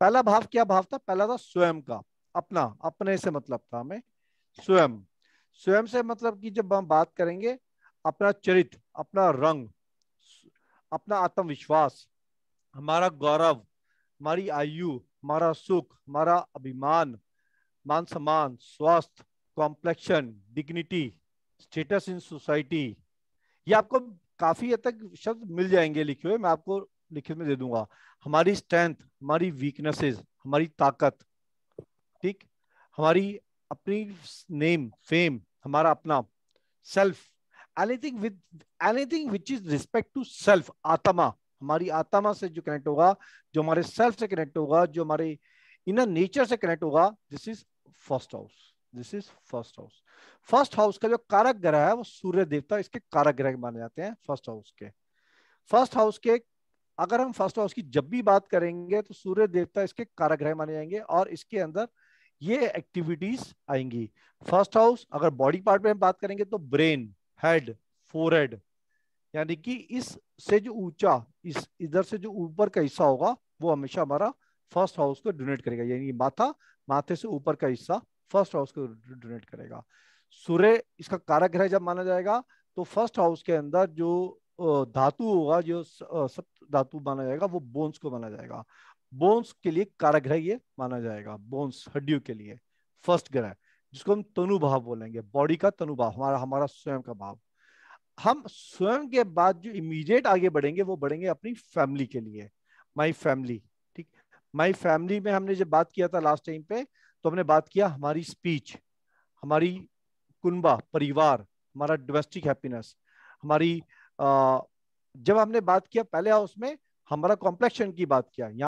पहला भाव क्या भाव था पहला था स्वयं का अपना अपने से मतलब था हमें स्वयं स्वयं से मतलब कि जब हम बात करेंगे अपना चरित्र अपना रंग अपना आत्मविश्वास हमारा गौरव हमारी आयु हमारा सुख हमारा अभिमान मान सम्मान स्वास्थ्य complexion dignity status in society ये आपको काफी हद तक शब्द मिल जाएंगे लिखे हुए मैं आपको लिखित में दे दूंगा हमारी स्ट्रेंथ हमारी वीकनेसेस हमारी ताकत ठीक हमारी अपनी नेम फेम हमारा अपना self anything with anything which is respect to self आत्मा हमारी आत्मा से जो कनेक्ट होगा जो हमारे सेल्फ से कनेक्ट होगा जो हमारे इनर नेचर से कनेक्ट होगा this is first house this is first house first house का जो कारक ग्रह है वो सूर्य देवता इसके कारक ग्रह माने जाते हैं फर्स्ट हाउस के फर्स्ट हाउस के अगर हम फर्स्ट हाउस की जब भी बात करेंगे तो सूर्य देवता इसके काराग्रह माने जाएंगे और इसके अंदर ये एक्टिविटीज आएंगी फर्स्ट हाउस अगर बॉडी पार्ट में बात करेंगे तो ब्रेन हेड फोरहेड यानी कि इस से जो ऊंचा इस इधर से जो ऊपर का हिस्सा होगा वो हमेशा हमारा फर्स्ट हाउस को डोनेट करेगा यानी माथा माथे से ऊपर का हिस्सा फर्स्ट हाउस को डोनेट करेगा सूर्य इसका काराग्रह जब माना जाएगा तो फर्स्ट हाउस के अंदर जो धातु होगा जो सत धातु माना जाएगा वो बोन्स को माना जाएगा बोन्स के लिए कारक ग्रह ये माना जाएगा बोन्स हड्डियों के लिए फर्स्ट ग्रह जिसको हम तनुभाव बोलेंगे बॉडी का तनुभाव हमारा हमारा स्वयं का भाव हम स्वयं के बाद जो इमीडिएट आगे बढ़ेंगे वो बढ़ेंगे अपनी फैमिली के लिए माई फैमिली ठीक माई फैमिली में हमने जब बात किया था लास्ट टाइम पे तो हमने बात किया हमारी स्पीच हमारी कुनबा परिवार हमारा डोमेस्टिक हैप्पीनेस हमारी जब हमने बात किया पहले हाउस में हमारा कॉम्प्लेक्शन की बात किया